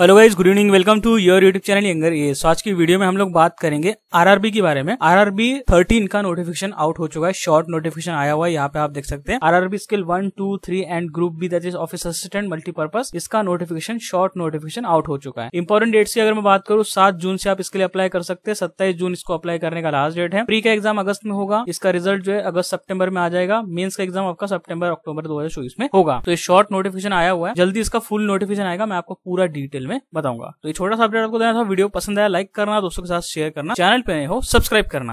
hello guys good evening welcome to your YouTube channel younger ये आज की video में हम लोग बात करेंगे आरआरबी के बारे में आरआरबी 13 का नोटिफिकेशन आउट हो चुका है शॉर्ट नोटिफिकेशन आया हुआ है यहाँ पे आप देख सकते हैं RRB skill one two three and group B that is office assistant multipurpose इसका नोटिफिकेशन शॉर्ट नोटिफिकेशन आउट हो चुका है इंपॉर्टेंट डेट्स की अगर मैं बात करूँ सात जून से आप इसके लिए अप्लाई कर सकते हैं सत्ताईस जून इसको अप्लाई करने का लास्ट डेट है प्री का एग्जाम अगस्त में होगा इसका रिजल्ट जो है अगस्त सेप्टेम्बर में आ जाएगा मेन्स का एग्जाम आपका सेप्टेम्बर अक्टूबर दो में होगा तो शॉर्ट नोटिफिकेशन आया हुआ है जल्दी इसका फुल नोटिफिकेशन आएगा मैं आपको पूरा डिटेल डिटेल में बताऊंगा तो ये छोटा सा अपडेट आपको देना था वीडियो पसंद आया लाइक करना दोस्तों के साथ शेयर करना चैनल पे नहीं हो सब्सक्राइब करना